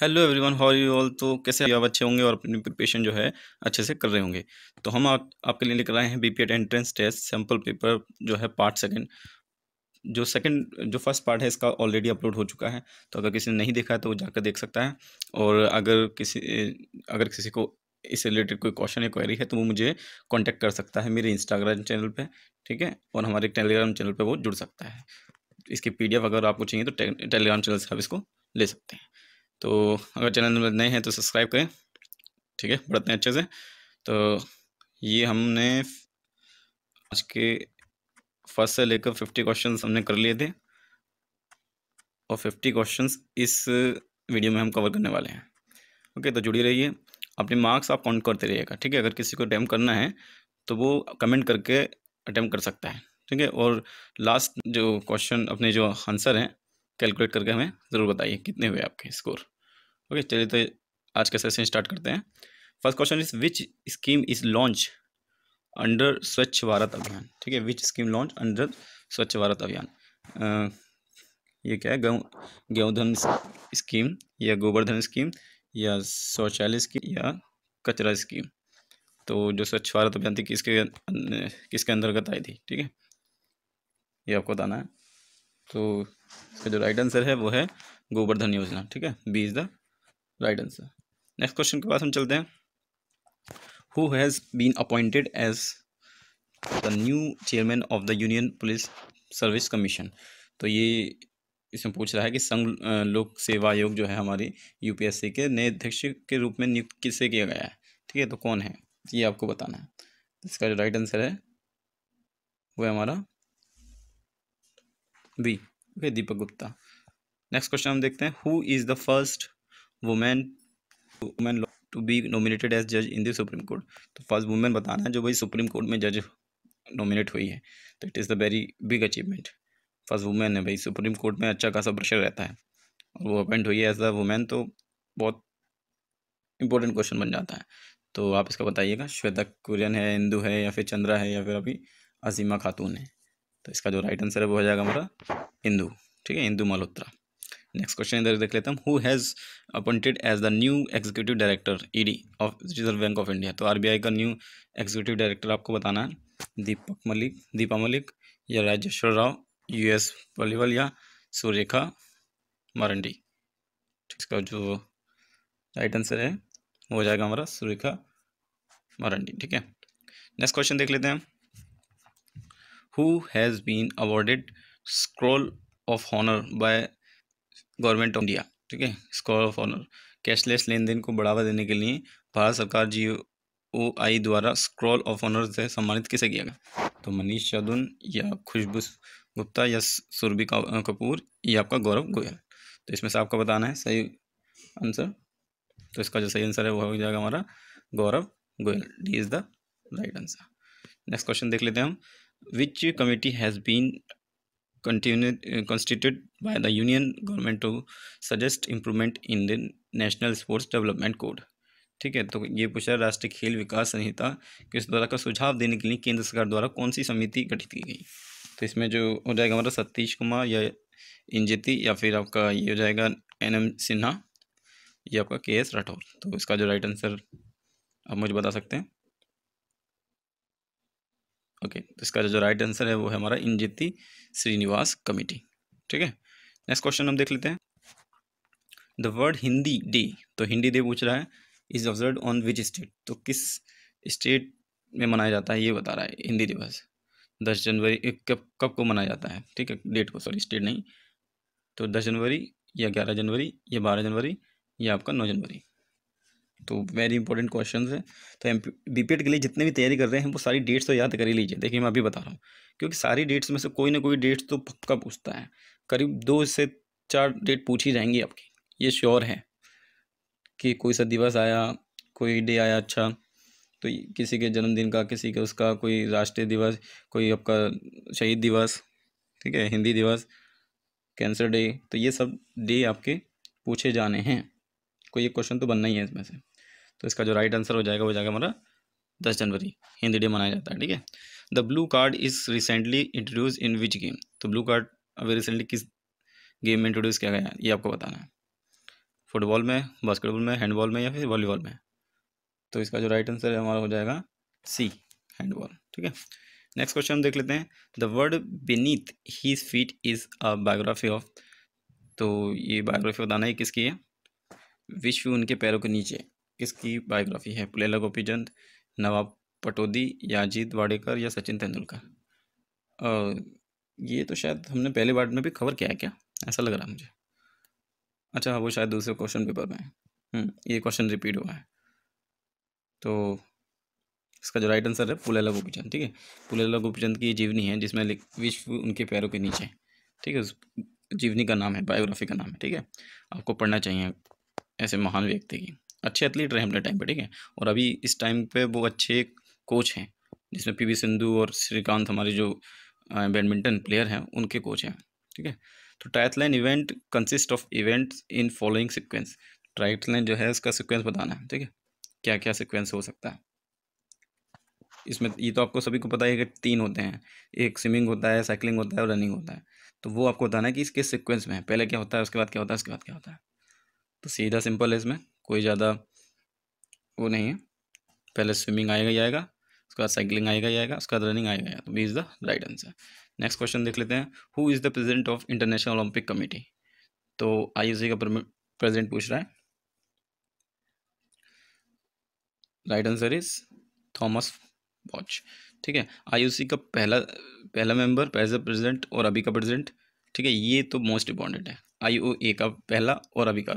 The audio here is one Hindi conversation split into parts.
hello everyone how you all तो कैसे आप अच्छे होंगे और अपनी प्रिपरेशन जो है अच्छे से कर रहे होंगे तो हम आप, आपके लिए लेकर आए हैं B entrance test sample paper जो है पार्ट सेकंड जो सेकंड जो फर्स्ट पार्ट है इसका ऑलरेडी अपलोड हो चुका है तो अगर किसी ने नहीं देखा है तो वो जाकर देख सकता है और अगर किसी अगर किसी को इससे रिलेटेड कोई क्वेश्चन या क्वेरी है तो वो मुझे कॉन्टैक्ट कर सकता है मेरे इंस्टाग्राम चैनल पर ठीक है और हमारे टेलीग्राम चैनल पर वो जुड़ सकता है इसकी पी अगर आपको चाहिए तो टेलीग्राम चैनल से आप इसको ले सकते हैं तो अगर चैनल में नए हैं तो सब्सक्राइब करें ठीक है बढ़ते हैं अच्छे से तो ये हमने आज के फर्स्ट से लेकर फिफ्टी क्वेश्चन हमने कर लिए थे और फिफ्टी क्वेश्चन इस वीडियो में हम कवर करने वाले हैं ओके तो जुड़ी रहिए अपने मार्क्स आप काउंट करते रहिएगा ठीक है अगर किसी को अटैम्प करना है तो वो कमेंट करके अटैम्प कर सकता है ठीक है और लास्ट जो क्वेश्चन अपने जो आंसर हैं कैलकुलेट करके हमें ज़रूर बताइए कितने हुए आपके स्कोर ओके चलिए तो आज का सेशन स्टार्ट करते हैं first question is which scheme is launch under Swachh Bharat अभियान ठीक है विच scheme launch under Swachh Bharat अभियान ये क्या है गेहूँ धन स्कीम या गोवर्धन स्कीम या शौचालय स्कीम या कचरा स्कीम तो जो स्वच्छ भारत अभियान थी किसके किसके अंतर्गत आई थी ठीक है ये आपको बताना है तो इसका जो राइट आंसर है वो है गोवर्धन योजना ठीक है B is the right answer next question के पास हम चलते हैं who has been appointed as the new chairman of the Union Police Service Commission तो ये इसमें पूछ रहा है कि संघ लोक सेवा आयोग जो है हमारी यूपीएससी के नए अध्यक्ष के रूप में नियुक्त किससे किया गया है ठीक है तो कौन है ये आपको बताना है इसका जो राइट आंसर है वो है हमारा B okay Deepak Gupta next question हम देखते हैं who is the first women women to be nominated as जज इन द सुप्रीम कोर्ट तो फर्स्ट वुमेन बताना है जो भाई सुप्रीम कोर्ट में जज नॉमिनेट हुई है तो it is the very big achievement first women है भाई सुप्रीम कोर्ट में अच्छा खासा प्रेशर रहता है और वो अपॉइंट हुई है एज अ वुमेन तो बहुत इंपॉर्टेंट क्वेश्चन बन जाता है तो आप इसका बताइएगा श्वेता कुरियन है इंदू है या फिर चंद्रा है या फिर अभी अजीमा खातून है तो इसका जो राइट आंसर है वो हो जाएगा हमारा इंदू ठीक है इंदू मल्होत्रा नेक्स्ट क्वेश्चन इधर देख लेते हैं who has appointed as the new executive director ED of Reserve Bank of India तो आरबीआई का न्यू एग्जीक्यूटिव डायरेक्टर आपको बताना है दीपक मलिक दीपा मलिक या राजेश्वर राव यू एस पलिवल या सुरेखा मारंडी तो इसका जो राइट आंसर है वो हो जाएगा हमारा सुरेखा मारंडी ठीक है नेक्स्ट क्वेश्चन देख लेते हैं who has been awarded scroll of honour by Government of India ठीक है स्कॉल ऑफ ऑनर कैशलेस लेन देन को बढ़ावा देने के लिए भारत सरकार जी ओ आई द्वारा स्क्रॉल ऑफ ऑनर से सम्मानित किसे किया गया तो मनीष यादुन या खुशबू गुप्ता या सुरभि कपूर या आपका गौरव गोयल तो इसमें से आपको बताना है सही आंसर तो इसका जो सही आंसर है वो हो जाएगा हमारा Gaurav Goyal D is the right answer next question देख लेते हैं हम which committee has been uh, constituted by the union government to suggest improvement in the national sports development code ठीक है तो ये पूछा राष्ट्रीय खेल विकास संहिता किस द्वारा का सुझाव देने के लिए केंद्र सरकार द्वारा कौन सी समिति गठित की गई तो इसमें जो हो जाएगा हमारा सतीश कुमार या इंजेती या फिर आपका ये हो जाएगा एन एम सिन्हा या आपका के एस राठौर तो इसका जो राइट आंसर आप मुझे बता सकते हैं ओके तो इसका जो राइट आंसर है वो है हमारा इंजिती श्रीनिवास कमेटी ठीक है नेक्स्ट क्वेश्चन हम देख लेते हैं द वर्ड हिंदी डे तो हिंदी डे पूछ रहा है is observe on which state तो किस स्टेट में मनाया जाता है ये बता रहा है हिंदी दिवस दस जनवरी कब कब को मनाया जाता है ठीक है डेट को सॉरी स्टेट नहीं तो दस जनवरी या ग्यारह जनवरी या बारह जनवरी या आपका नौ जनवरी तो वेरी इंपॉर्टेंट क्वेश्चन है तो एम बी e के लिए जितने भी तैयारी कर रहे हैं वो सारी डेट्स तो याद कर ही लीजिए देखिए मैं अभी बता रहा हूँ क्योंकि सारी डेट्स में से कोई ना कोई डेट्स तो पक्का पूछता है करीब दो से चार डेट पूछी जाएंगी आपकी ये श्योर है कि कोई सा दिवस आया कोई डे आया अच्छा तो किसी के जन्मदिन का किसी के उसका कोई राष्ट्रीय दिवस कोई आपका शहीद दिवस ठीक है हिंदी दिवस कैंसर डे तो ये सब डे आपके पूछे जाने हैं कोई एक क्वेश्चन तो बनना ही है इसमें से तो इसका जो राइट आंसर हो जाएगा वो जाएगा हमारा दस जनवरी हिंदी डे मनाया जाता है ठीक है the blue card is recently introduce in which game तो ब्लू कार्ड अभी रिसेंटली किस गेम में इंट्रोड्यूस किया गया है ये आपको बताना है फुटबॉल में बास्केटबॉल में हैंडबॉल में या फिर वॉलीबॉल में तो इसका जो राइट आंसर है हमारा हो जाएगा सी हैंडबॉल ठीक है नेक्स्ट क्वेश्चन हम देख लेते हैं the word beneath his feet is a biography of तो ये बायोग्राफी बताना है किसकी है विश्व उनके पैरों के नीचे किसकी बायोग्राफी है पुलेला गोपीचंद नवाब पटोदी याजीद वाडेकर या सचिन तेंदुलकर ये तो शायद हमने पहले वार्ड में भी कवर किया है क्या ऐसा लग रहा है मुझे अच्छा हाँ वो शायद दूसरे क्वेश्चन पेपर में हम्म, ये क्वेश्चन रिपीट हुआ है तो इसका जो राइट आंसर है पुलेला गोपीचंद ठीक है पुलेला गोपीचंद की जीवनी है जिसमें विश्व उनके पैरों के नीचे ठीक है उस जीवनी का नाम है बायोग्राफी का नाम है ठीक है आपको पढ़ना चाहिए ऐसे महान व्यक्ति की अच्छे एथलीट रहे अपने टाइम पे ठीक है और अभी इस टाइम पे वो अच्छे कोच हैं जिसमें पीवी सिंधु और श्रीकांत हमारे जो बैडमिंटन प्लेयर हैं उनके कोच हैं ठीक है तो triathlon event consist of events in following sequence triathlon जो है उसका सिक्वेंस बताना है ठीक है क्या क्या सिक्वेंस हो सकता है इसमें ये तो आपको सभी को पता है कि तीन होते हैं एक स्विमिंग होता है साइकिलिंग होता है और रनिंग होता है तो वो आपको बताना है कि इसके सिक्वेंस में है पहले क्या होता है उसके बाद क्या होता है उसके बाद क्या होता है तो सीधा सिंपल है इसमें कोई ज़्यादा वो नहीं है पहले स्विमिंग आएगा ही आएगा उसके बाद साइकिलिंग आएगा ही आएगा उसके बाद रनिंग आएगा तो B is the right answer next question देख लेते हैं who is the president of International Olympic Committee तो आई का प्रेजिडेंट पूछ रहा है right answer is Thomas Bach ठीक है आईयूसी का पहला पहला मेंबर एज अ प्रेजिडेंट और अभी का प्रेजिडेंट ठीक है ये तो मोस्ट इंपॉर्टेंट है आईओए का पहला और अभी का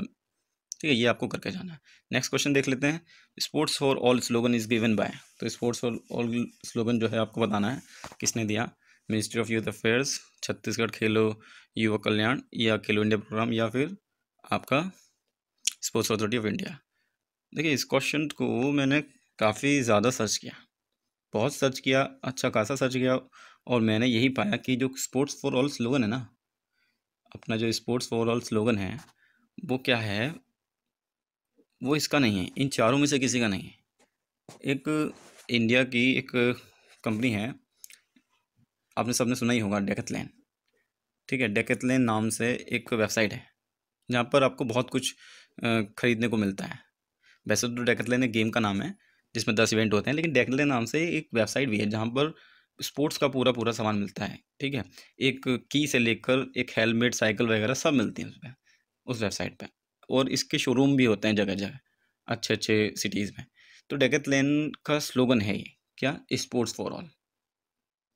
ठीक है ये आपको करके जाना है नेक्स्ट क्वेश्चन देख लेते हैं sports for all slogan is given by तो स्पोर्ट्स फॉर ऑल स्लोगन जो है आपको बताना है किसने दिया ministry of youth affairs Chhattisgarh खेलो युवा कल्याण या खेलो इंडिया प्रोग्राम या फिर आपका स्पोर्ट्स अथॉरिटी ऑफ इंडिया देखिए इस क्वेश्चन को मैंने काफ़ी ज़्यादा सर्च किया बहुत सर्च किया अच्छा खासा सर्च किया और मैंने यही पाया कि जो स्पोर्ट्स फॉर ऑल स्लोगन है ना अपना जो स्पोर्ट्स फॉर ऑल स्लोगन है वो क्या है वो इसका नहीं है इन चारों में से किसी का नहीं है एक इंडिया की एक कंपनी है आपने सबने सुना ही होगा डेकेथलैन ठीक है डेकेथलैन नाम से एक वेबसाइट है जहाँ पर आपको बहुत कुछ ख़रीदने को मिलता है वैसे तो डेकेथलैन एक गेम का नाम है जिसमें दस इवेंट होते हैं लेकिन डेकथलैन नाम से एक वेबसाइट भी है जहाँ पर स्पोर्ट्स का पूरा पूरा सामान मिलता है ठीक है एक की से लेकर एक हेलमेट साइकिल वगैरह सब मिलती है उस पर उस वेबसाइट पर और इसके शोरूम भी होते हैं जगह जगह अच्छे अच्छे सिटीज़ में तो डेकेत लेन का स्लोगन है ये क्या स्पोर्ट्स फॉर ऑल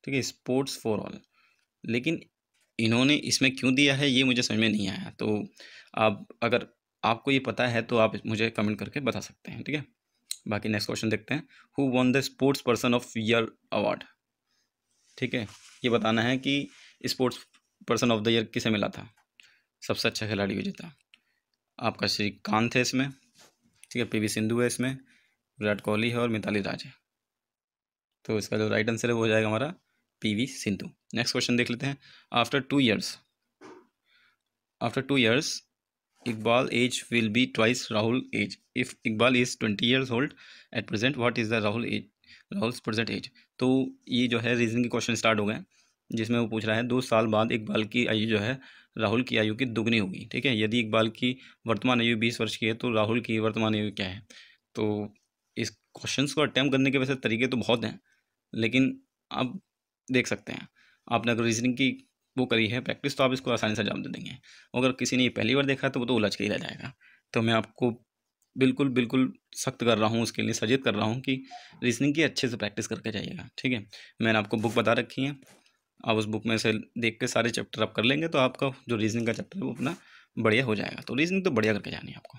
ठीक है स्पोर्ट्स फॉर ऑल लेकिन इन्होंने इसमें क्यों दिया है ये मुझे समझ में नहीं आया तो आप अगर आपको ये पता है तो आप मुझे कमेंट करके बता सकते हैं ठीक है बाकी नेक्स्ट क्वेश्चन देखते हैं who won the sports person of year award ठीक है ये बताना है कि sports person of the year किसे मिला था सबसे अच्छा खिलाड़ी को जीता आपका श्रीकांत है इसमें ठीक है पीवी सिंधु है इसमें विराट कोहली है और मिताली राज है तो इसका जो राइट आंसर है वो हो जाएगा हमारा पीवी सिंधु नेक्स्ट क्वेश्चन देख लेते हैं after two years after two years Iqbal age will be twice Rahul age if Iqbal is twenty years old at present what is the Rahul age Rahul present age तो ये जो है रीजनिंग के क्वेश्चन स्टार्ट हो गए हैं जिसमें वो पूछ रहा है दो साल बाद इकबाल की आयु जो है राहुल की आयु की दुगनी होगी ठीक है यदि इकबाल की वर्तमान आयु बीस वर्ष की है तो राहुल की वर्तमान आयु क्या है तो इस क्वेश्चंस को अटैम्प करने के वैसे तरीके तो बहुत हैं लेकिन आप देख सकते हैं आपने अगर रीजनिंग की वो करी है प्रैक्टिस तो आप इसको आसानी से जवाब दे देंगे अगर किसी ने ये पहली बार देखा तो वो तो उलझ के ही रह जाएगा तो मैं आपको बिल्कुल बिल्कुल सख्त कर रहा हूँ उसके लिए सजेत कर रहा हूँ कि रीजनिंग की अच्छे से प्रैक्टिस करके जाइएगा ठीक है मैंने आपको बुक बता रखी है आप उस बुक में से देख के सारे चैप्टर आप कर लेंगे तो आपका जो रीजनिंग का चैप्टर है वो अपना बढ़िया हो जाएगा तो रीजनिंग तो बढ़िया करके जानी है आपको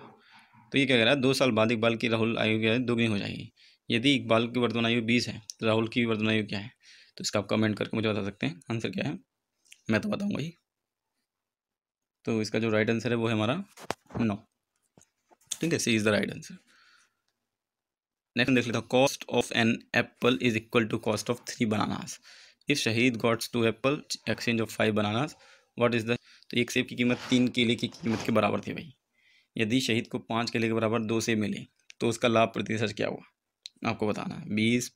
तो ये क्या कह रहा है दो साल बाद इकबाल की राहुल आयु क्या है दोगुनी हो जाएगी यदि इकबाल की वर्तमान आयु बीस है तो राहुल की वर्तमान आयु क्या है तो इसका आप कमेंट करके मुझे बता सकते हैं आंसर क्या है मैं तो बताऊँगा ही तो इसका जो राइट आंसर है वो है हमारा नौ ठीक है C is the right answer next देख लेता हूँ cost of an apple is equal to cost of three bananas if Shahid gets two apple exchange of five banana what is the तो एक सेब की कीमत तीन केले की कीमत के बराबर थी भाई यदि शहीद को पाँच केले के बराबर दो सेब मिले तो उसका लाभ प्रतिशत क्या हुआ आपको बताना है बीस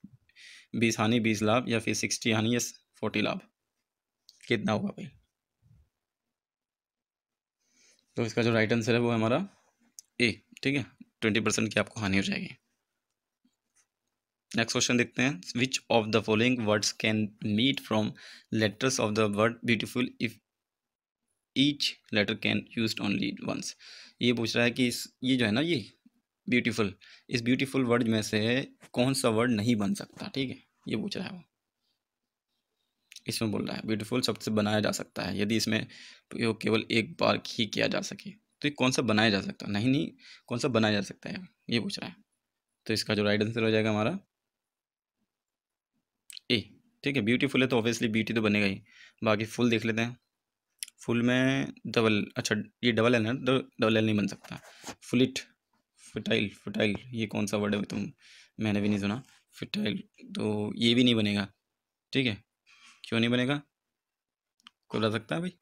बीस हानि बीस लाभ या फिर सिक्सटी हानि या फोर्टी लाभ कितना होगा भाई तो इसका जो राइट आंसर है वो हमारा ए ठीक है ट्वेंटी परसेंट की आपको हानि हो जाएगी नेक्स्ट क्वेश्चन देखते हैं which of the following words can meet from letters of the word beautiful if each letter can use only once ये पूछ रहा है कि इस ये जो है ना ये ब्यूटीफुल इस ब्यूटीफुल वर्ड में से कौन सा वर्ड नहीं बन सकता ठीक है ये पूछ रहा है वो इसमें बोल रहा है ब्यूटीफुल शब्द से बनाया जा सकता है यदि इसमें प्रयोग केवल एक बार ही किया जा सके तो ये कौन सा बनाया जा सकता है नहीं नहीं कौन सा बनाया जा सकता है ये पूछ रहा है तो इसका जो राइट आंसर हो जाएगा हमारा ठीक है ब्यूटीफुल है तो ऑब्वियसली ब्यूटी तो बनेगा ही बाकी फुल देख लेते हैं फुल में डबल अच्छा ये डबल एल है तो डबल एल नहीं बन सकता फुलिट फिटाइल फिटाइल ये कौन सा वर्ड है तुम मैंने भी नहीं सुना फिटाइल तो ये भी नहीं बनेगा ठीक है क्यों नहीं बनेगा को बता सकता है भाई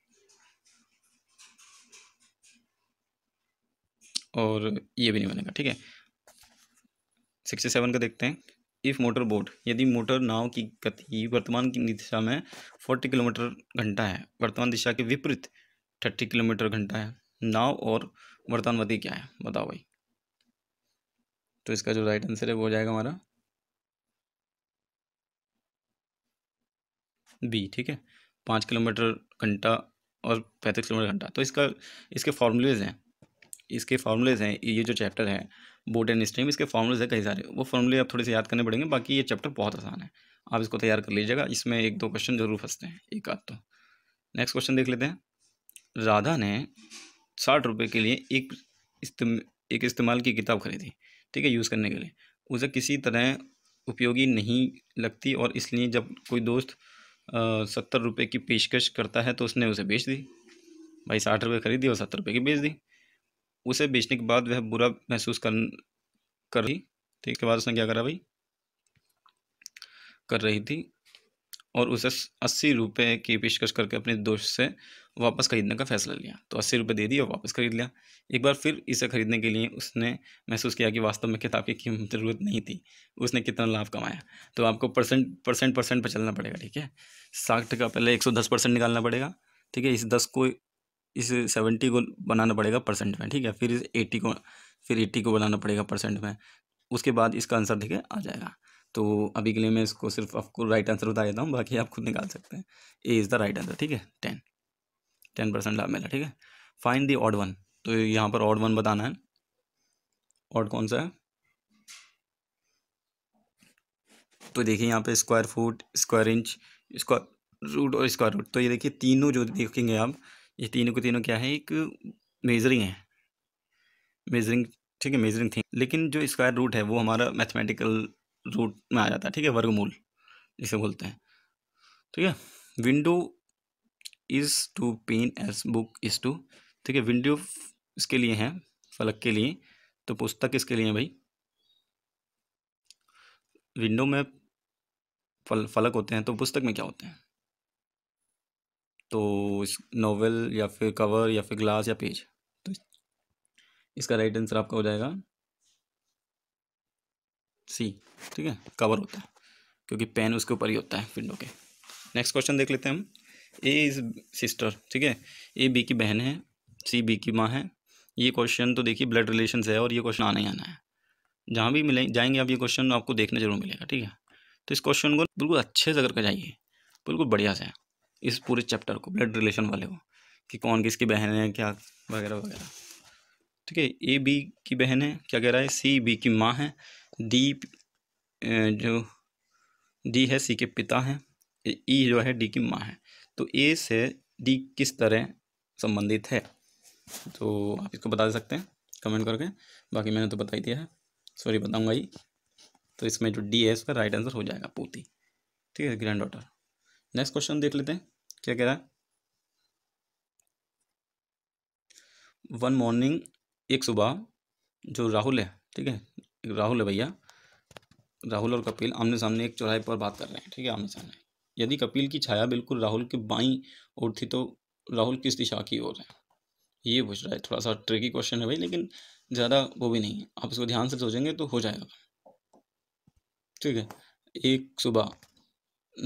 और ये भी नहीं बनेगा ठीक है सिक्सटी सेवन का देखते हैं इफ़ मोटर बोट यदि मोटर नाव की गति वर्तमान की दिशा में फोर्टी किलोमीटर घंटा है वर्तमान दिशा के विपरीत थर्टी किलोमीटर घंटा है नाव और वर्तमान गति क्या है बताओ भाई तो इसका जो राइट आंसर है वो हो जाएगा हमारा बी ठीक है पाँच किलोमीटर घंटा और पैंतीस किलोमीटर घंटा तो इसका इसके फार्मूलेज हैं इसके फार्मूलेज हैं ये जो चैप्टर है बोर्ड एंड स्ट्रीम इसके फॉर्मूलेज है कई सारे वो फॉर्मूले आप थोड़े से याद करने पड़ेंगे बाकी ये चैप्टर बहुत आसान है आप इसको तैयार कर लीजिएगा इसमें एक दो क्वेश्चन जरूर फंसते हैं एक आध तो नेक्स्ट क्वेश्चन देख लेते हैं राधा ने साठ रुपये के लिए एक इस्तेम एक इस्तेमाल की किताब खरीदी ठीक है यूज़ करने के लिए उसे किसी तरह उपयोगी नहीं लगती और इसलिए जब कोई दोस्त सत्तर रुपये की पेशकश करता है तो उसने उसे बेच दी भाई साठ रुपये खरीदी और सत्तर रुपये की बेच दी उसे बेचने के बाद वह बुरा महसूस कर कर रही थी इसके बाद उसने क्या करा भाई कर रही थी और उसे अस्सी रुपये की पेशकश करके अपने दोस्त से वापस ख़रीदने का फैसला लिया तो अस्सी रुपये दे दिए और वापस ख़रीद लिया एक बार फिर इसे ख़रीदने के लिए उसने महसूस किया कि वास्तव में किताब की कीमत ज़रूरत नहीं थी उसने कितना लाभ कमाया तो आपको परसेंट परसेंट परसेंट पर चलना पड़ेगा ठीक है साठ का पहले एक सौ दस परसेंट निकालना पड़ेगा ठीक है इस दस को इस सेवेंटी को बनाना पड़ेगा परसेंट में ठीक है फिर इस एट्टी को फिर एट्टी को बनाना पड़ेगा परसेंट में उसके बाद इसका आंसर देखिए आ जाएगा तो अभी के लिए मैं इसको सिर्फ आपको राइट आंसर बता देता हूँ बाकी आप खुद निकाल सकते हैं A is the right answer ठीक है टेन टेन परसेंट लाभ मिला ठीक है फाइन दी ऑड वन तो यहाँ पर ऑड वन बताना है ऑड कौन सा है तो देखिए यहाँ पे square foot square inch square root और स्क्वायर रूट तो ये देखिए तीनों जो देखेंगे आप ये तीनों के तीनों क्या है एक मेजरिंग है मेजरिंग ठीक है मेजरिंग थी लेकिन जो स्क्वायर रूट है वो हमारा मैथमेटिकल रूट में आ जाता है ठीक है वर्गमूल जिसे बोलते हैं ठीक है window is to pane as book is to ठीक है विंडो इसके लिए हैं फलक के लिए तो पुस्तक इसके लिए है भाई विंडो में फल फलक होते हैं तो पुस्तक में क्या होते हैं तो इस नोवेल या फिर कवर या फिर ग्लास या पेज तो इसका राइट आंसर आपका हो जाएगा सी ठीक है कवर होता है क्योंकि पेन उसके ऊपर ही होता है विंडो के नेक्स्ट क्वेश्चन देख लेते हैं हम ए इज सिस्टर ठीक है ए बी की बहन है सी बी की माँ है ये क्वेश्चन तो देखिए ब्लड रिलेशन है और ये क्वेश्चन आना ही आना है जहाँ भी मिले जाएंगे आप ये क्वेश्चन आपको देखने जरूर मिलेगा ठीक है तो इस क्वेश्चन को बिल्कुल अच्छे से करके जाइए बिल्कुल बढ़िया से इस पूरे चैप्टर को ब्लड रिलेशन वाले को कि कौन किसकी बहन है क्या वगैरह वगैरह ठीक है ए बी की बहन है क्या कह रहा है सी बी की माँ है डी जो डी है सी के पिता हैं ई जो है डी की माँ है तो ए से डी किस तरह संबंधित है तो आप इसको बता सकते हैं कमेंट करके बाकी मैंने तो बता ही दिया है सॉरी बताऊंगा ही तो इसमें जो डी है इसका राइट आंसर हो जाएगा पोती ठीक है ग्रैंड डॉटर नेक्स्ट क्वेश्चन देख लेते हैं क्या कह रहा है वन मॉर्निंग एक सुबह जो राहुल है ठीक है राहुल है भैया राहुल और कपिल आमने सामने एक चौराहे पर बात कर रहे हैं ठीक है आमने सामने यदि कपिल की छाया बिल्कुल राहुल के बाई ओर थी तो राहुल किस दिशा की ओर है ये पूछ रहा है थोड़ा सा ट्रिकी क्वेश्चन है भाई लेकिन ज़्यादा वो भी नहीं है आप इसको ध्यान से सोचेंगे तो हो जाएगा ठीक है एक सुबह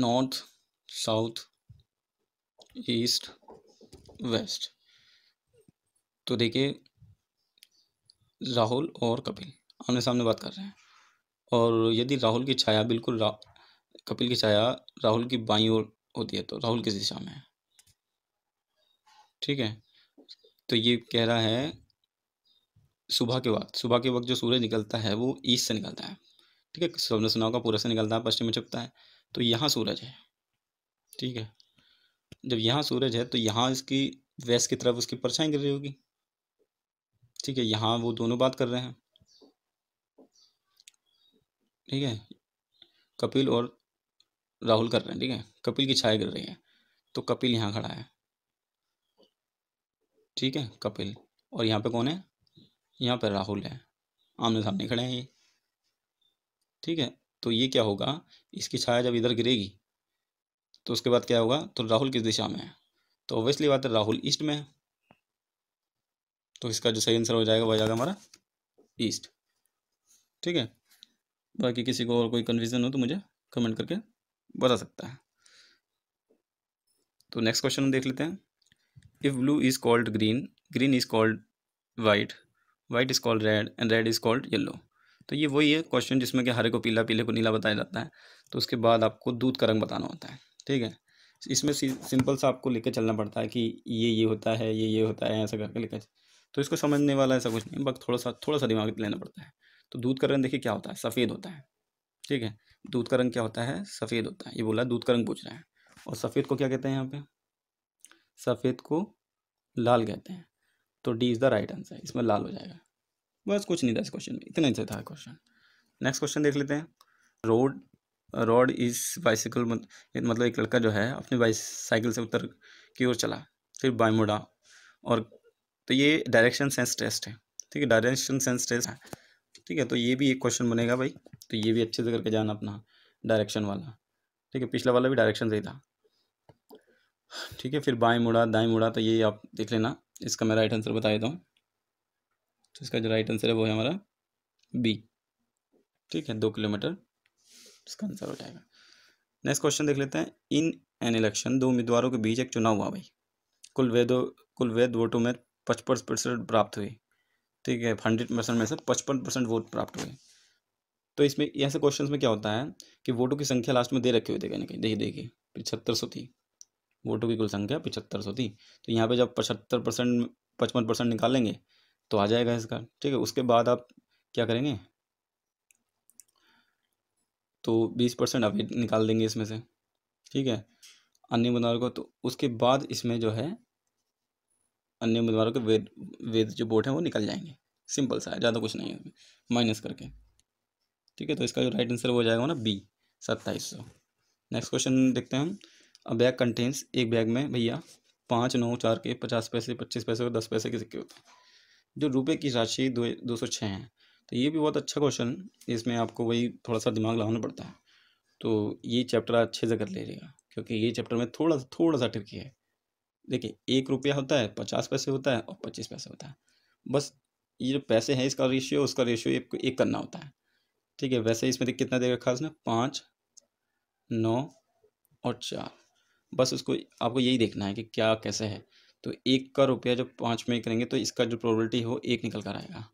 नॉर्थ साउथ ईस्ट वेस्ट तो देखिए राहुल और कपिल आमने सामने बात कर रहे हैं और यदि राहुल की छाया बिल्कुल कपिल की छाया राहुल की बाई ओर होती है तो राहुल किस दिशा में है ठीक है तो ये कह रहा है सुबह के वक्त सुबह के वक्त जो सूरज निकलता है वो ईस्ट से निकलता है ठीक है सबने सुना का पूरा से निकलता है पश्चिम में छुपता है तो यहाँ सूरज है ठीक है जब यहाँ सूरज है तो यहाँ इसकी वेस्ट की तरफ उसकी परछाई गिर रही होगी ठीक है यहाँ वो दोनों बात कर रहे हैं ठीक है कपिल और राहुल कर रहे हैं ठीक है कपिल की छाया गिर रही है तो कपिल यहाँ खड़ा है ठीक है कपिल और यहाँ पे कौन है यहाँ पे राहुल है आमने सामने खड़े हैं ये ठीक है तो ये क्या होगा इसकी छाया जब इधर गिरेगी तो उसके बाद क्या होगा तो राहुल किस दिशा में है तो ऑब्वियसली बात है राहुल ईस्ट में है तो इसका जो सही आंसर हो जाएगा वह जाएगा हमारा ईस्ट ठीक है बाकी किसी को और कोई कन्फ्यूज़न हो तो मुझे कमेंट करके बता सकता है तो नेक्स्ट क्वेश्चन हम देख लेते हैं if blue is called green green is called white white is called red and red is called yellow तो ये वही है क्वेश्चन जिसमें कि हरे को पीला पीले को नीला बताया जाता है तो उसके बाद आपको दूध का रंग बताना होता है ठीक है इसमें सिंपल सा आपको लेकर चलना पड़ता है कि ये ये होता है ये ये होता है ऐसा करके लेकर तो इसको समझने वाला ऐसा कुछ नहीं बस थोड़ा सा थोड़ा सा दिमाग लेना पड़ता है तो दूध का रंग देखिए क्या होता है सफ़ेद होता है ठीक है दूध का रंग क्या होता है सफ़ेद होता है ये बोला दूध का रंग पूछ रहा है और सफ़ेद को क्या कहते हैं यहाँ पे सफ़ेद को लाल कहते हैं तो D is the right answer इसमें लाल हो जाएगा बस कुछ नहीं था इस क्वेश्चन में इतना ही था क्वेश्चन नेक्स्ट क्वेश्चन देख लेते हैं रोड रॉड इस बाइसाइकिल मतलब एक लड़का जो है अपनी बाइसाइकिल से उत्तर की ओर चला फिर बायमुडा मुड़ा और तो ये डायरेक्शन सेंस टेस्ट है ठीक है डायरेक्शन सेंस टेस्ट है ठीक है तो ये भी एक क्वेश्चन बनेगा भाई तो ये भी अच्छे से करके जाना अपना डायरेक्शन वाला ठीक है पिछला वाला भी डायरेक्शन सही था ठीक है फिर बाएं मुड़ा दाएं मुड़ा तो ये आप देख लेना इसका मैं राइट आंसर बता देता हूँ तो इसका जो राइट आंसर है वो है हमारा बी ठीक है दो किलोमीटर इसका आंसर हो जाएगा नेक्स्ट क्वेश्चन देख लेते हैं इन एन इलेक्शन दो उम्मीदवारों के बीच एक चुनाव हुआ भाई कुल वैदो कुल वैध वोटों में पचपन परसेंट प्राप्त हुए ठीक है हंड्रेड परसेंट में से पचपन परसेंट वोट प्राप्त हुए तो इसमें ऐसे क्वेश्चन में क्या होता है कि वोटों की संख्या लास्ट में दे रखी हुई थी कहीं कहीं देखिए देखिए पिछहत्तर सौ थी वोटों की कुल संख्या पिछहत्तर सौ थी तो यहाँ पे जब पचहत्तर परसेंट पचपन परसेंट निकालेंगे तो आ जाएगा इसका ठीक है उसके बाद आप क्या करेंगे तो बीस परसेंट आप निकाल देंगे इसमें से ठीक है अन्य उम्मीदवारों को तो उसके बाद इसमें जो है अन्य उम्मीदवारों के वेद वेद जो वोट हैं वो निकल जाएंगे सिंपल सा है ज़्यादा कुछ नहीं है माइनस करके ठीक है तो इसका जो राइट आंसर हो जाएगा ना बी सत्ताईस सौ नेक्स्ट क्वेश्चन देखते हैं हम अ बैग कंटेन्स एक बैग में भैया पाँच नौ चार के पचास पैसे पच्चीस पैसे और दस पैसे के सिक्के होते हैं जो रुपये की राशि दो दो सौ छः है तो ये भी बहुत अच्छा क्वेश्चन इसमें आपको वही थोड़ा सा दिमाग लगाना पड़ता है तो ये चैप्टर अच्छे से कर लीजिएगा क्योंकि ये चैप्टर में थोड़ा सा थोड़ा सा ट्रिकी है देखिए एक रुपया होता है पचास पैसे होता है और पच्चीस पैसे होता है बस ये जो पैसे हैं इसका रेशियो उसका रेशियो आपको एक करना होता है ठीक है वैसे इसमें देख कितना देगा खास ना पाँच नौ और चार बस उसको आपको यही देखना है कि क्या कैसे है तो एक का रुपया जब पाँच में करेंगे तो इसका जो प्रोबेबिलिटी हो एक निकल कर आएगा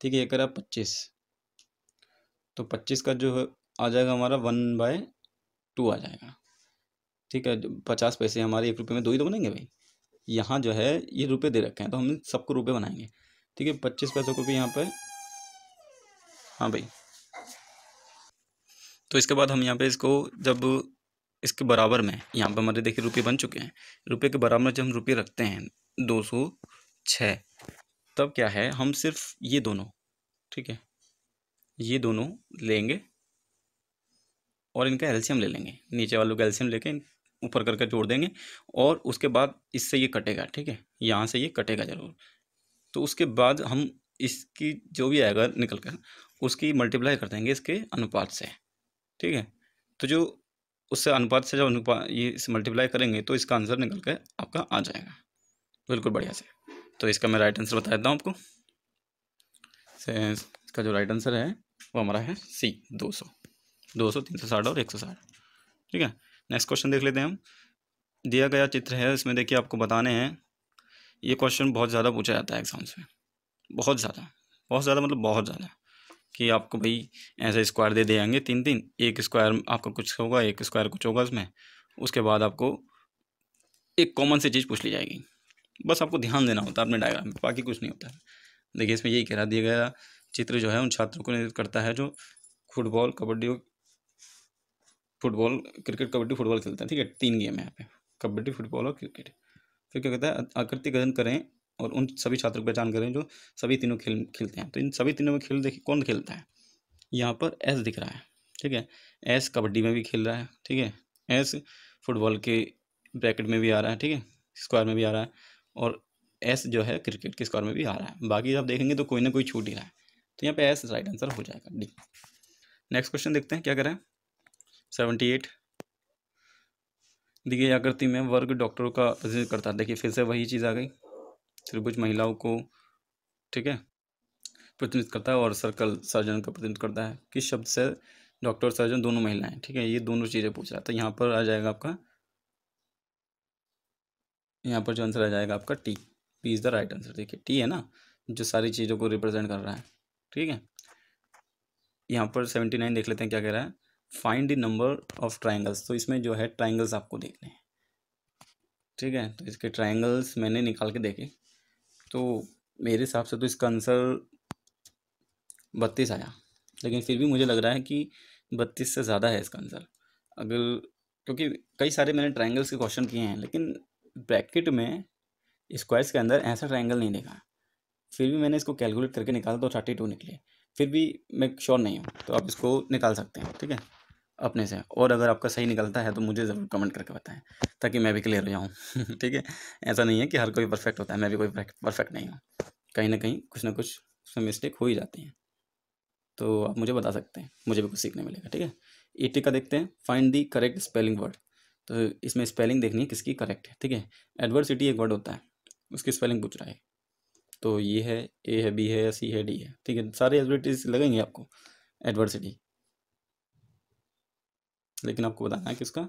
ठीक है ये करा पच्चीस तो पच्चीस का जो आ जाएगा हमारा वन बाय टू आ जाएगा ठीक है पचास पैसे हमारे एक रुपये में दो ही तो बनेंगे भाई यहाँ जो है ये रुपये दे रखे हैं तो हम सबको रुपये बनाएंगे ठीक है पच्चीस पैसों को भी यहाँ पर हाँ भाई तो इसके बाद हम यहाँ पे इसको जब इसके बराबर में यहाँ पे हमारे देखिए रुपये बन चुके हैं रुपये के बराबर में जब हम रुपये रखते हैं दो सौ छः तब क्या है हम सिर्फ ये दोनों ठीक है ये दोनों लेंगे और इनका एल्शियम ले लेंगे नीचे वालों का एल्शियम लेके ऊपर करके जोड़ देंगे और उसके बाद इससे ये कटेगा ठीक है यहाँ से ये कटेगा ज़रूर तो उसके बाद हम इसकी जो भी आएगा निकल कर उसकी मल्टीप्लाई कर देंगे इसके अनुपात से ठीक है तो जो उससे अनुपात से जब अनुपात ये मल्टीप्लाई करेंगे तो इसका आंसर निकल कर आपका आ जाएगा बिल्कुल बढ़िया से तो इसका मैं राइट आंसर बता देता हूँ आपको इसका जो राइट आंसर है वो हमारा है सी दो सौ दो सौ तीन सौ साठ और एक सौ साठ ठीक है नेक्स्ट क्वेश्चन देख लेते हैं हम दिया गया चित्र है इसमें देखिए आपको बताने हैं ये क्वेश्चन बहुत ज़्यादा पूछा जाता है एग्जाम्स में बहुत ज़्यादा बहुत ज़्यादा मतलब बहुत ज़्यादा कि आपको भाई ऐसे स्क्वायर दे देंगे तीन तीन एक स्क्वायर आपका कुछ होगा एक स्क्वायर कुछ होगा उसमें उसके बाद आपको एक कॉमन सी चीज़ पूछ ली जाएगी बस आपको ध्यान देना होता है अपने डायग्राम पर बाकी कुछ नहीं होता है देखिए इसमें यही कह रहा दिया गया चित्र जो है उन छात्रों को नेतृत्व करता है जो football kabaddi football cricket kabaddi football खेलते हैं ठीक है तीन गेम है यहाँ पे कबड्डी फुटबॉल और क्रिकेट फिर क्या कहता है आकृति गठन करें और उन सभी छात्रों की पहचान करें जो सभी तीनों खेल खेलते हैं तो इन सभी तीनों में खेल देखिए कौन खेलता है यहाँ पर एस दिख रहा है ठीक है एस कबड्डी में भी खेल रहा है ठीक है एस फुटबॉल के ब्रैकेट में भी आ रहा है ठीक है स्क्वायर में भी आ रहा है और एस जो है क्रिकेट के स्कोर में भी आ रहा है बाकी आप देखेंगे तो कोई ना कोई छूट ही रहा है तो यहाँ पे एस राइट आंसर हो जाएगा डी नेक्स्ट क्वेश्चन देखते हैं क्या करें सेवेंटी एट देखिए आकृति में वर्ग डॉक्टरों का प्रतिनिधित्व करता है देखिए फिर से वही चीज़ आ गई त्रिभुज महिलाओं को ठीक है प्रतिनिधित्व करता है और सर्कल सर्जन का प्रतिनिधित्व करता है किस शब्द से डॉक्टर सर्जन दोनों महिलाएं ठीक है ये दोनों चीज़ें पूछ रहा है तो यहाँ पर आ जाएगा आपका यहाँ पर जो आंसर आ जाएगा आपका T T is the right answer देखिए टी है ना जो सारी चीज़ों को रिप्रेजेंट कर रहा है ठीक है यहाँ पर सेवेंटी नाइन देख लेते हैं क्या कह रहा है find the number of triangles तो इसमें जो है ट्राइंगल्स आपको देखने हैं ठीक है तो इसके ट्राइंगल्स मैंने निकाल के देखे तो मेरे हिसाब से तो इसका आंसर बत्तीस आया लेकिन फिर भी मुझे लग रहा है कि बत्तीस से ज़्यादा है इसका आंसर अगर क्योंकि कई सारे मैंने ट्राइंगल्स के क्वेश्चन किए हैं लेकिन ब्रैकेट में स्क्वायर्स के अंदर ऐसा ट्राइंगल नहीं देखा फिर भी मैंने इसको कैलकुलेट करके निकाला तो थर्टी टू निकले फिर भी मैं श्योर नहीं हूँ तो आप इसको निकाल सकते हैं ठीक है अपने से और अगर आपका सही निकलता है तो मुझे ज़रूर कमेंट करके बताएं ताकि मैं भी क्लियर हो जाऊँ ठीक है ऐसा नहीं है कि हर कोई परफेक्ट होता है मैं भी कोई परफेक्ट नहीं हूँ कहीं ना कहीं कुछ ना कुछ उसमें मिस्टेक हो ही जाती हैं तो आप मुझे बता सकते हैं मुझे भी कुछ सीखने मिलेगा ठीक है एटी e का देखते हैं find the correct spelling word तो इसमें स्पेलिंग देखनी है किसकी करेक्ट है ठीक है एडवर्सिटी एक वर्ड होता है उसकी स्पेलिंग पूछ रहा है तो ये है ए है बी है सी है डी है ठीक है सारे एडवर्टीज लगेंगे आपको एडवर्सिटी लेकिन आपको बताना है कि इसका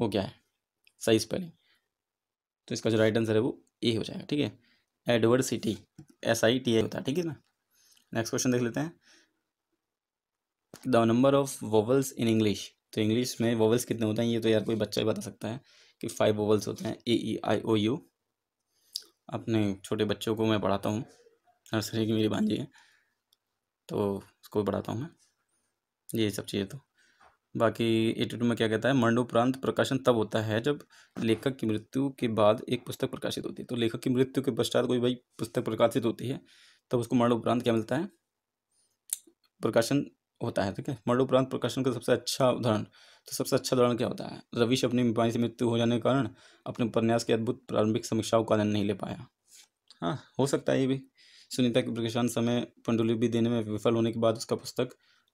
वो क्या है सही स्पेलिंग तो इसका जो राइट आंसर है वो ए हो जाएगा ठीक है adversity S I T I होता है ठीक है ना नेक्स्ट क्वेश्चन देख लेते हैं the number of vowels in English तो इंग्लिश में वोवल्स कितने होते हैं ये तो यार कोई बच्चा ही बता सकता है कि फाइव वोवल्स होते हैं ए ई आई ओ यू अपने छोटे बच्चों को मैं पढ़ाता हूँ नर्सरी की मेरी बांझी है तो उसको पढ़ाता हूँ मैं ये सब चीज़ें तो बाकी एटी टू में क्या कहता है मरणोपरांत प्रकाशन तब होता है जब लेखक की मृत्यु के बाद एक पुस्तक प्रकाशित होती है तो लेखक की मृत्यु के पश्चात कोई भाई पुस्तक प्रकाशित होती है तब तो उसको मरणोपरांत क्या मिलता है प्रकाशन होता है ठीक है मरणोपरांत प्रकाशन का सबसे अच्छा उदाहरण तो सबसे अच्छा उदाहरण क्या होता है रविश अपनी बीमारी से मृत्यु हो जाने के कारण अपने उपन्यास की अद्भुत प्रारंभिक समीक्षाओं का आनंद नहीं ले पाया हाँ हो सकता है ये भी सुनीता के प्रकाशन समय पंडुलिपि देने में विफल होने के बाद उसका पुस्तक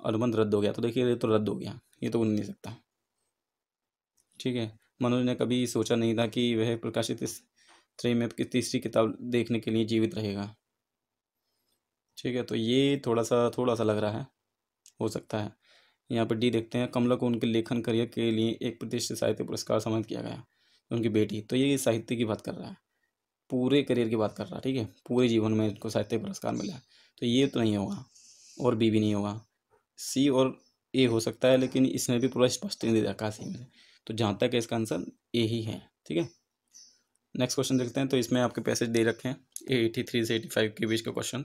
अनुबंध रद्द हो गया तो देखिए ये तो रद्द हो गया ये तो नहीं सकता ठीक है मनोज ने कभी सोचा नहीं था कि वह प्रकाशित इस थ्री में तीसरी किताब देखने के लिए जीवित रहेगा ठीक है तो ये थोड़ा सा थोड़ा सा लग रहा है हो सकता है यहाँ पर डी देखते हैं कमला को उनके लेखन करियर के लिए एक प्रतिष्ठित साहित्य पुरस्कार सम्मानित किया गया उनकी बेटी तो ये साहित्य की बात कर रहा है पूरे करियर की बात कर रहा है ठीक है पूरे जीवन में इनको साहित्य पुरस्कार मिला है तो ये तो नहीं होगा और बी भी नहीं होगा सी और ए हो सकता है लेकिन इसमें भी पूरा स्पष्ट नहीं दे रखा सी में तो जहाँ तक इसका आंसर ए ही है ठीक है नेक्स्ट क्वेश्चन देखते हैं तो इसमें आपके पैसेज दे रखे हैं एटी थ्री से एटी फाइव के बीच के क्वेश्चन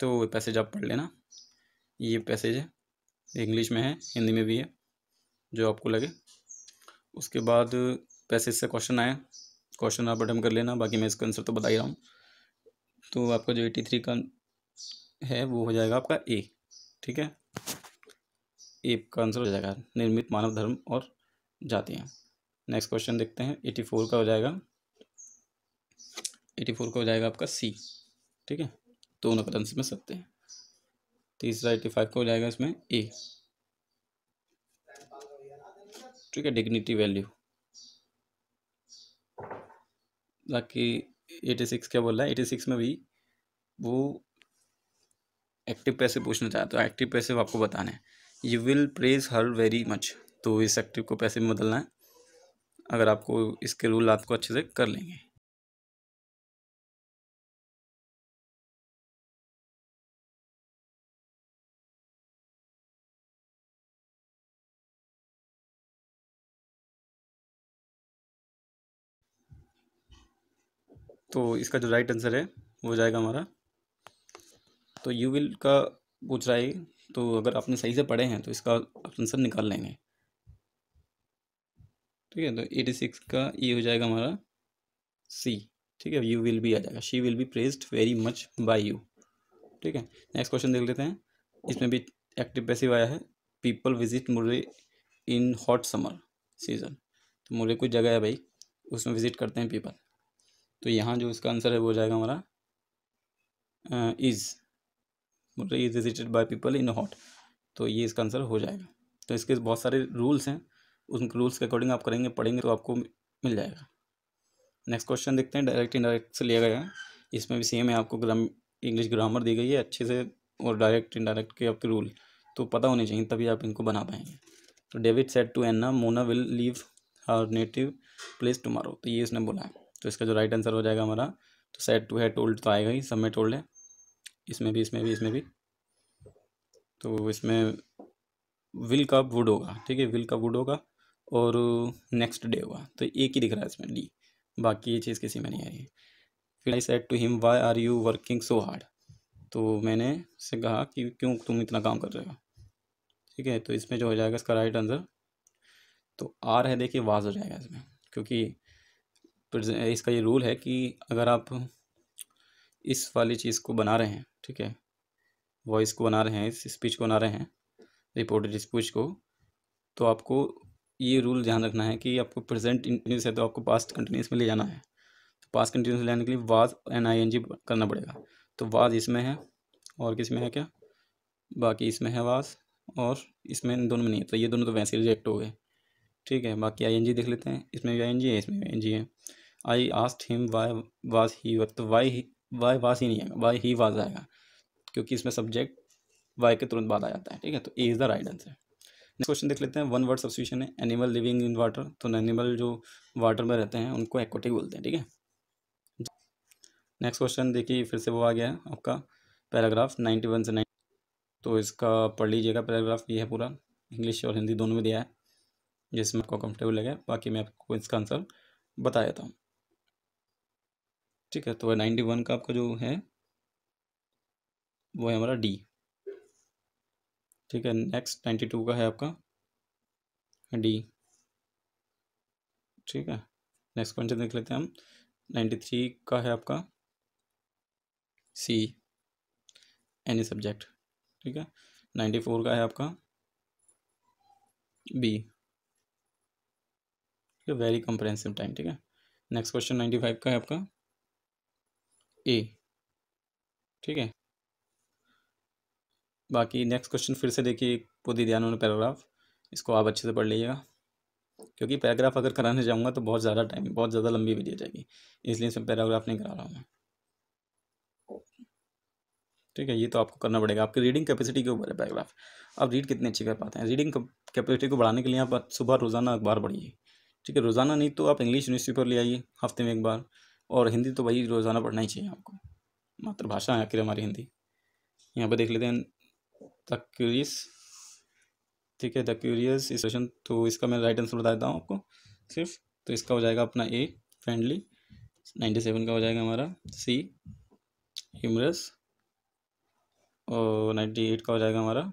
तो पैसेज आप पढ़ लेना ये पैसेज है इंग्लिश में है हिंदी में भी है जो आपको लगे उसके बाद पैसेज से क्वेश्चन आया क्वेश्चन आप अटम कर लेना बाकी मैं इसका आंसर तो बता ही रहा हूँ तो आपका जो एटी थ्री का है वो हो जाएगा आपका ए ठीक है ए का आंसर हो जाएगा निर्मित मानव धर्म और जातियाँ नेक्स्ट क्वेश्चन देखते हैं एटी फोर का हो जाएगा एटी फोर का हो जाएगा आपका सी ठीक है दोनों तो आंसर में सकते हैं तीसरा एट्टी फाइव का हो जाएगा इसमें ए ठीक है डिग्निटी वैल्यू बाकी एटी सिक्स क्या बोल रहा है एटी सिक्स में भी वो एक्टिव पैसे पूछना चाहते तो एक्टिव पैसे आपको बताना है you will praise her very much तो इस एक्टिव को पैसे में बदलना है अगर आपको इसके रूल आपको अच्छे से कर लेंगे तो इसका जो राइट आंसर है वो जाएगा हमारा तो यू विल का पूछ रहा है तो अगर आपने सही से पढ़े हैं तो इसका आंसर निकाल लेंगे ठीक है तो एटी सिक्स का ये हो जाएगा हमारा सी ठीक है यू विल भी आ जाएगा she will be praised very much by you ठीक है नेक्स्ट क्वेश्चन देख लेते हैं इसमें भी एक्टिव पैसिव आया है पीपल विजिट मुरे इन हॉट समर सीजन तो मुरे कुछ जगह है भाई उसमें विजिट करते हैं पीपल तो यहाँ जो इसका आंसर है वो हो जाएगा हमारा इज़ बोल रहे is visited by people in hot तो ये इसका आंसर हो जाएगा तो इसके बहुत सारे रूल्स हैं उन रूल्स के अकॉर्डिंग आप करेंगे पढ़ेंगे तो आपको मिल जाएगा नेक्स्ट क्वेश्चन देखते हैं डायरेक्ट इनडायरेक्ट से लिया गया है इसमें भी सेम है आपको ग्राम इंग्लिश ग्रामर दी गई है अच्छे से और डायरेक्ट इनडायरेक्ट के आपके रूल तो पता होने चाहिए तभी आप इनको बना पाएंगे तो David said to Anna Mona will leave her native place tomorrow तो ये इसने बोला है तो इसका जो राइट आंसर हो जाएगा हमारा तो सेट टू है टोल्ड तो आएगा ही सब में टोल्ड है इसमें भी इसमें भी इसमें भी तो इसमें विल का वुड होगा ठीक है विल का वुड होगा और नेक्स्ट डे होगा तो एक ही दिख रहा है इसमें डी बाकी ये चीज़ किसी में नहीं आई फिर I said to him why are you working so hard तो मैंने से कहा कि क्यों तुम इतना काम कर रहे हो ठीक है तो इसमें जो हो जाएगा इसका राइट आंसर तो आर है देखिए वाज हो जाएगा इसमें क्योंकि इसका ये रूल है कि अगर आप इस वाली चीज़ को बना रहे हैं ठीक है वॉइस को बना रहे हैं इस स्पीच को बना रहे हैं रिपोर्टेड स्पीच को तो आपको ये रूल ध्यान रखना है कि आपको प्रेजेंट कंटिन्यूस है तो आपको पास्ट कंटिन्यूस में ले जाना है तो पास्ट कंटिन्यूस में लेने के लिए was N I N G करना पड़ेगा तो वाज इसमें है और किस में है क्या बाकी इसमें है वाज और इसमें इन दोनों में नहीं है तो ये दोनों तो वैसे रिजेक्ट हो गए ठीक है बाकी आई एन जी देख लेते हैं इसमें भी आई एन जी है इसमें भी आई एन जी है I asked him why was he वक्त वाई वाई वाज ही नहीं आएगा वाई ही वाज आएगा क्योंकि इसमें सब्जेक्ट वाई के तुरंत बाद आ जाता है ठीक है तो A is the right answer next question देख लेते हैं वन वर्ड सब्सिट्यूशन है एनिमल लिविंग इन वाटर तो एनिमल जो वाटर में रहते हैं उनको एक्वाटिक बोलते हैं ठीक है नेक्स्ट क्वेश्चन देखिए फिर से वो आ गया है आपका पैराग्राफ नाइन्टी वन से नाइन तो इसका पढ़ लीजिएगा पैराग्राफ ये है पूरा इंग्लिश और हिंदी दोनों में दिया है जिसमें आपको कंफर्टेबल लगे बाकी मैं आपको इसका आंसर बता देता हूँ ठीक है तो नाइन्टी वन का आपका जो है वो है हमारा डी ठीक है नेक्स्ट नाइन्टी टू का है आपका डी ठीक है नेक्स्ट क्वेश्चन देख लेते हैं हम नाइन्टी थ्री का है आपका सी एनी सब्जेक्ट ठीक है नाइन्टी फोर का है आपका बी ठीक है वेरी कंप्रेंसिव टाइम ठीक है नेक्स्ट क्वेश्चन नाइन्टी फाइव का है आपका ए ठीक है बाकी नेक्स्ट क्वेश्चन फिर से देखिए खुद ही उन्होंने पैराग्राफ इसको आप अच्छे से पढ़ लीजिएगा क्योंकि पैराग्राफ अगर कराने जाऊंगा तो बहुत ज़्यादा टाइम बहुत ज़्यादा लंबी भी दी जाएगी इसलिए इसमें पैराग्राफ नहीं करा रहा हूँ मैं ठीक है ये तो आपको करना पड़ेगा आपकी रीडिंग कैपेसिटी के ऊपर है पैराग्राफ आप रीड कितनी अच्छी कर पाते हैं रीडिंग कैपेसिटी को बढ़ाने के लिए आप सुबह रोज़ाना अखबार पढ़िए ठीक है रोज़ाना नहीं तो आप इंग्लिश न्यूज़पेपर ले आइए हफ्ते में एक बार और हिंदी तो भाई रोज़ाना पढ़ना ही चाहिए आपको मातृभाषा है आखिर हमारी हिंदी यहाँ पर देख लेते हैं द क्यूरियस ठीक है द क्यूरियस इस क्वेश्चन तो इसका मैं राइट आंसर बता देता हूँ आपको सिर्फ तो इसका हो जाएगा अपना ए फ्रेंडली नाइन्टी सेवन का हो जाएगा हमारा सी हिमरस और नाइन्टी एट का हो जाएगा हमारा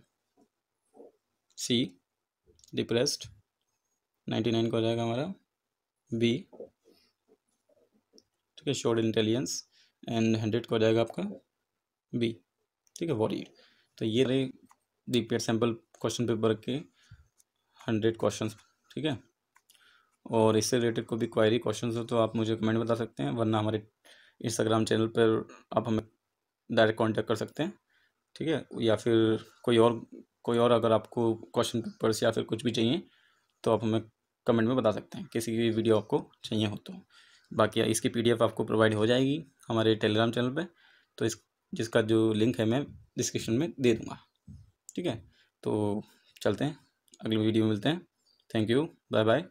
सी डिप्रेस्ड नाइन्टी नाइन का हो जाएगा हमारा बी ठीक है शोर इंटेलिजेंस एंड हंड्रेड का जाएगा आपका बी ठीक है वॉरी तो ये रहे पेड सैम्पल क्वेश्चन पेपर के हंड्रेड क्वेश्चन ठीक है और इससे रिलेटेड कोई भी क्वायरी क्वेश्चन हो तो आप मुझे कमेंट बता सकते हैं वरना हमारे इंस्टाग्राम चैनल पर आप हमें डायरेक्ट कांटेक्ट कर सकते हैं ठीक है या फिर कोई और कोई और अगर आपको क्वेश्चन पेपर्स या फिर कुछ भी चाहिए तो आप हमें कमेंट में बता सकते हैं किसी की वीडियो आपको चाहिए हो तो बाकी इसकी पीडीएफ आपको प्रोवाइड हो जाएगी हमारे टेलीग्राम चैनल पे तो इस जिसका जो लिंक है मैं डिस्क्रिप्शन में दे दूँगा ठीक है तो चलते हैं अगले वीडियो में मिलते हैं thank you bye bye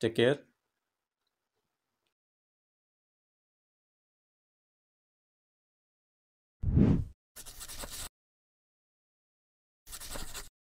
take care